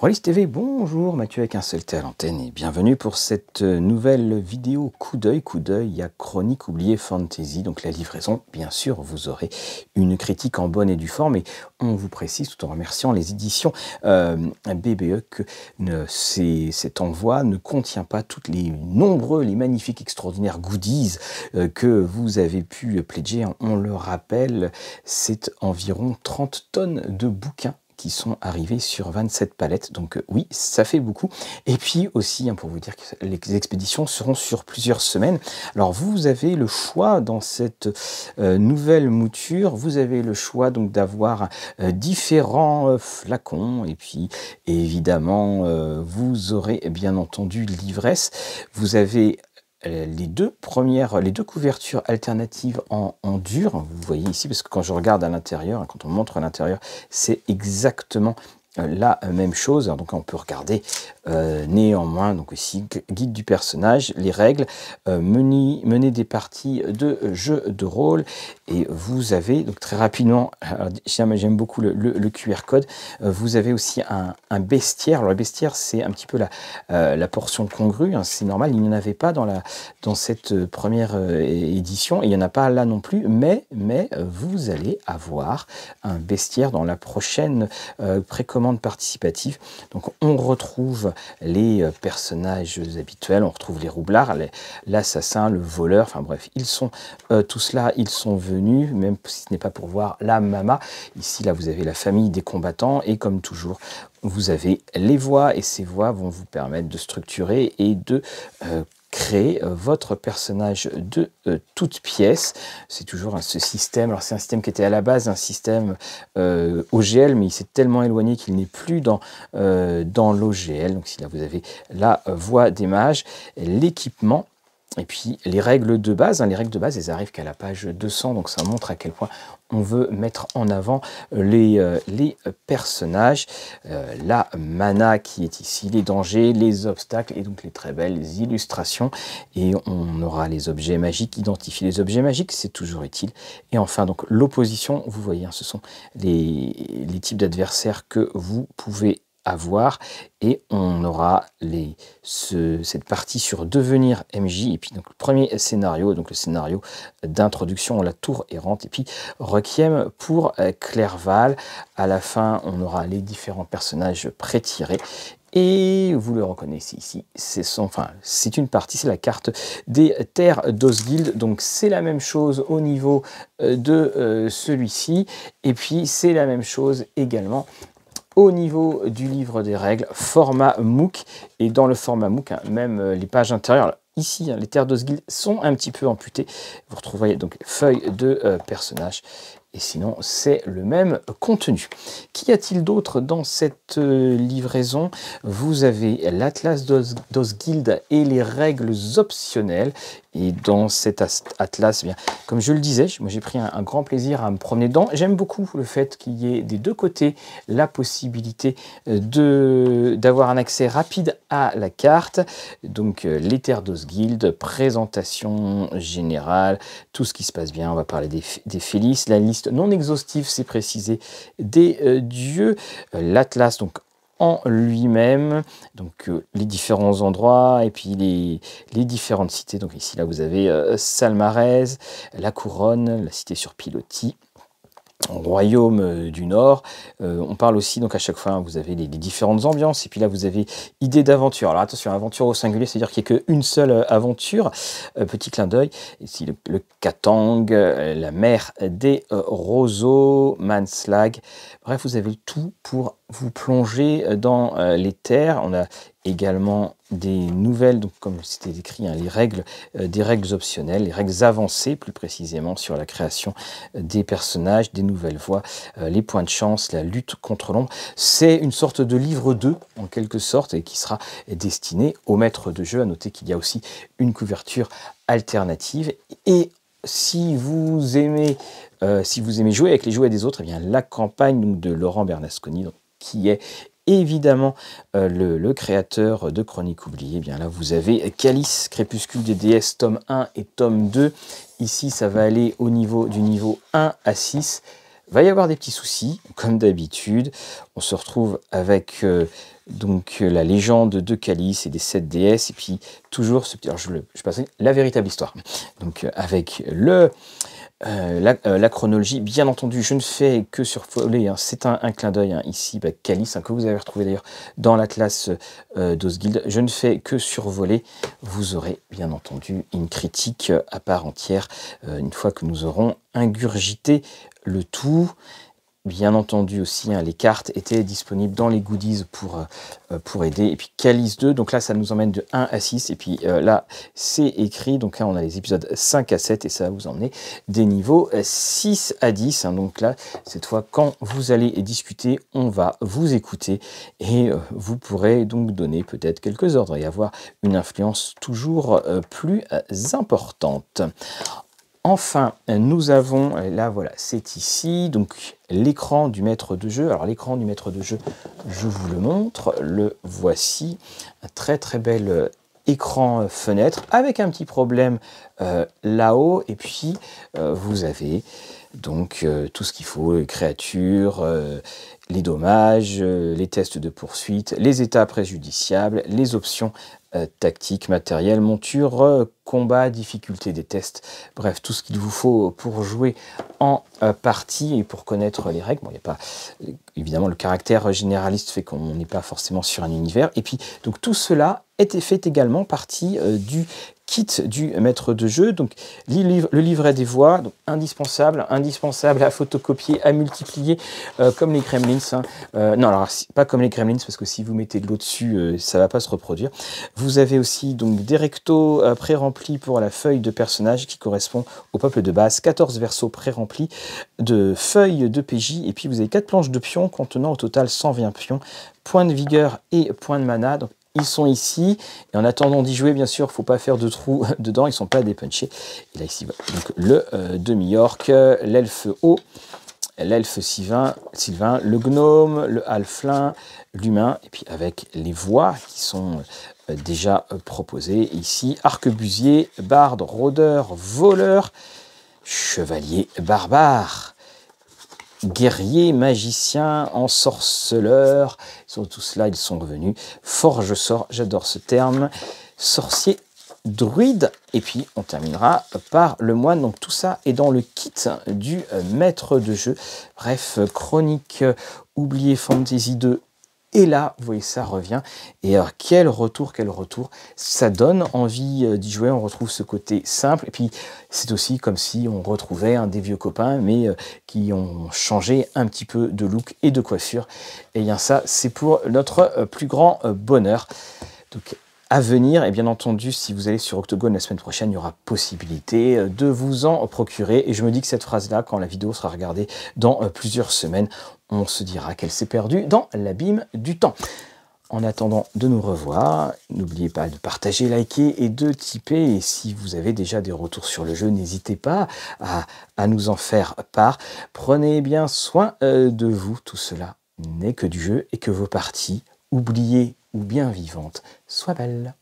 Rollis TV, bonjour Mathieu avec un seul T à l'antenne et bienvenue pour cette nouvelle vidéo coup d'œil, coup d'œil à Chronique oubliée Fantasy, donc la livraison, bien sûr, vous aurez une critique en bonne et due forme et on vous précise tout en remerciant les éditions euh, BBE que cet envoi ne contient pas toutes les nombreux, les magnifiques, extraordinaires goodies euh, que vous avez pu pledger, on le rappelle, c'est environ 30 tonnes de bouquins qui sont arrivés sur 27 palettes. Donc euh, oui, ça fait beaucoup. Et puis aussi, hein, pour vous dire que les expéditions seront sur plusieurs semaines. Alors vous avez le choix dans cette euh, nouvelle mouture, vous avez le choix donc d'avoir euh, différents flacons. Et puis évidemment, vous aurez bien entendu l'ivresse. Vous avez euh, les deux premières, les deux couvertures alternatives en, en, dur, vous voyez ici, parce que quand je regarde à l'intérieur, hein, quand on montre à l'intérieur, c'est exactement la même chose. Donc on peut regarder euh, néanmoins, donc aussi guide du personnage, les règles, euh, mener, des parties de jeu de rôle. Et vous avez, donc très rapidement, j'aime beaucoup le, QR code, euh, vous avez aussi un, bestiaire. Alors le bestiaire, c'est un petit peu la, la portion congrue, hein. c'est normal, il n'y en avait pas dans, la, dans cette première édition, il n'y en a pas là non plus, mais, mais vous allez avoir un bestiaire dans la prochaine précommande participatif Donc on retrouve les euh, personnages habituels, on retrouve les roublards, l'assassin, le voleur, enfin bref, ils sont euh, tous là, ils sont venus, même si ce n'est pas pour voir la mama. Ici, là, vous avez la famille des combattants et comme toujours, vous avez les voix et ces voix vont vous permettre de structurer et de... Euh, créer euh, votre personnage de toutes euh, toute pièce. C'est toujours ce système. Alors c'est un système qui était à la base un système euh, OGL, mais il s'est tellement éloigné qu'il n'est plus dans, dans l'OGL. Donc si là vous avez la voix des mages, l'équipement et puis les règles de base, hein, les règles de base, elles arrivent qu'à la page 200, donc ça montre à quel point on veut mettre en avant euh, les, euh, les personnages, euh, la mana qui est ici, les dangers, les obstacles et donc les très belles illustrations. Et on aura les objets magiques, identifier les objets magiques, c'est toujours utile. Et enfin, donc l'opposition, vous voyez, hein, ce sont les, les types d'adversaires que vous pouvez voir et on aura les, ce, cette partie sur devenir MJ et puis donc le premier scénario donc le scénario d'introduction la tour errante et puis requiem pour euh, Clerval à la fin on aura les différents personnages pré tirés et vous le reconnaissez ici, c'est enfin, une partie, c'est la carte des terres d'Osguild. Donc c'est la même chose au niveau euh, de euh, celui-ci. Et puis c'est la même chose également au niveau du livre des règles, format MOOC. Et dans le format MOOC, hein, même euh, les pages intérieures, ici, hein, les terres Guild sont un petit peu amputées. Vous retrouverez donc feuille de euh, personnages, Et sinon, c'est le même contenu. Qu'y a-t-il d'autre dans cette euh, livraison Vous avez l'Atlas Guild et les règles optionnelles. Et dans cet atlas, eh comme je le disais, moi j'ai pris un, grand plaisir à me promener dedans. J'aime beaucoup le fait qu'il y ait des deux côtés la possibilité euh, d'avoir un accès rapide à la carte. Donc euh, les Guild, présentation générale, tout ce qui se passe bien. On va parler des, des Félices, la liste non exhaustive, c'est précisé, des euh, dieux. L'atlas, donc en lui-même, donc euh, les différents endroits et puis les, différentes cités. Donc ici, là, vous avez euh, la couronne, la cité sur Piloti. Royaume euh, du Nord. Euh, on parle aussi, donc à chaque fois, hein, vous avez les, différentes ambiances, et puis là, vous avez idée d'aventure. Alors attention, aventure au singulier, c'est-à-dire qu'il n'y a qu'une seule aventure. petit clin d'œil, ici le, le Katang, la mer des roseaux, Manslag. Bref, vous avez tout pour vous plongez euh, dans euh, les terres. On a également des nouvelles, donc comme c'était décrit, hein, les règles, euh, des règles optionnelles, les règles avancées plus précisément sur la création des personnages, des nouvelles voies, les points de chance, la lutte contre l'ombre. C'est une sorte de livre 2 en quelque sorte et qui sera destiné au maître de jeu. À noter qu'il y a aussi une couverture alternative et si vous aimez, si vous aimez jouer avec les jouets des autres, eh bien la campagne de Laurent Bernasconi, donc, qui est évidemment euh, le, créateur de Chronique oubliée. Eh bien là, vous avez Calice, Crépuscule des déesses, tome 1 et tome 2. Ici, ça va aller au niveau du niveau 1 à 6. Va y avoir des petits soucis, comme d'habitude. On se retrouve avec euh, donc la légende de Calice et des 7 déesses, et puis toujours ce petit. Alors, je, le, la véritable histoire. Donc, euh, avec le euh, euh, la, chronologie, bien entendu, je ne fais que survoler, hein. c'est un, clin d'œil hein, ici, bah, Calice, hein, que vous avez retrouvé d'ailleurs dans la classe euh, d'Osguild, je ne fais que survoler, vous aurez bien entendu une critique à part entière une fois que nous aurons ingurgité le tout. Bien entendu aussi, hein, les cartes étaient disponibles dans les goodies pour, euh, euh, pour aider. Et puis Calice 2, donc là ça nous emmène de 1 à 6. Et puis euh, là c'est écrit, donc là on a les épisodes 5 à 7 et ça va vous emmener des niveaux 6 à 10. Hein. donc là cette fois quand vous allez discuter, on va vous écouter et vous pourrez donc donner peut-être quelques ordres et avoir une influence toujours plus importante. Enfin, nous avons, là voilà, c'est ici, donc l'écran du maître de jeu. Alors l'écran du maître de jeu, je vous le montre, le voici. Un très très bel euh, écran euh, fenêtre avec un petit problème euh, là-haut. Et puis, vous avez donc tout ce qu'il faut, créatures, les dommages, euh, les tests de poursuite, les états préjudiciables, les options euh, tactiques, matériels, monture, euh, combats, combat, difficulté des tests, bref, tout ce qu'il vous faut pour jouer en partie et pour connaître les règles. Bon, pas, évidemment, le caractère généraliste fait qu'on n'est pas forcément sur un univers. Et puis, donc tout cela est fait également partie du kit du maître de jeu. Donc le livret des voix, indispensable, indispensable à photocopier, à multiplier, comme les Kremlin Hein. Euh, non, alors pas comme les Gremlins, parce que si vous mettez de l'eau dessus, euh, ça va pas se reproduire. Vous avez aussi donc des rectos euh, pré-remplis pour la feuille de personnage qui correspond au peuple de base, 14 versos pré-remplis de feuilles de PJ, et puis vous avez 4 planches de pions contenant au total 120 pions, points de vigueur et points de mana. Donc ils sont ici. Et en attendant d'y jouer, bien sûr, faut pas faire de trous dedans, ils sont pas dépunchés. Et là, ici, donc le demi-orc, l'elfe haut, l'elfe Sylvain, le gnome, le halflin, l'humain, et puis avec les voix qui sont euh, déjà euh, proposées ici, arquebusier, barde, rôdeur, voleur, chevalier barbare, guerrier, magicien, ensorceleur, ils sont tous là, ils sont revenus, forge-sort, j'adore ce terme, sorcier druide. Et puis on terminera par le moine. Donc tout ça est dans le kit du euh, maître de jeu. Bref, chronique euh, oublié Fantasy 2 et là, vous voyez, ça revient. Et alors, quel retour, quel retour. Ça donne envie euh, d'y jouer. On retrouve ce côté simple. Et puis, c'est aussi comme si on retrouvait un des vieux copains, mais qui ont changé un petit peu de look et de coiffure. Et bien, ça, c'est pour notre plus grand bonheur. Donc, à venir. Et bien entendu, si vous allez sur Octogone la semaine prochaine, il y aura possibilité euh, de vous en procurer. Et je me dis que cette phrase-là, quand la vidéo sera regardée dans euh, plusieurs semaines, on se dira qu'elle s'est perdue dans l'abîme du temps. En attendant de nous revoir, n'oubliez pas de partager, liker et de tiper, Et si vous avez déjà des retours sur le jeu, n'hésitez pas à, à, nous en faire part. Prenez bien soin euh, de vous. Tout cela n'est que du jeu et que vos parties. Oubliez ou bien vivante, sois belle.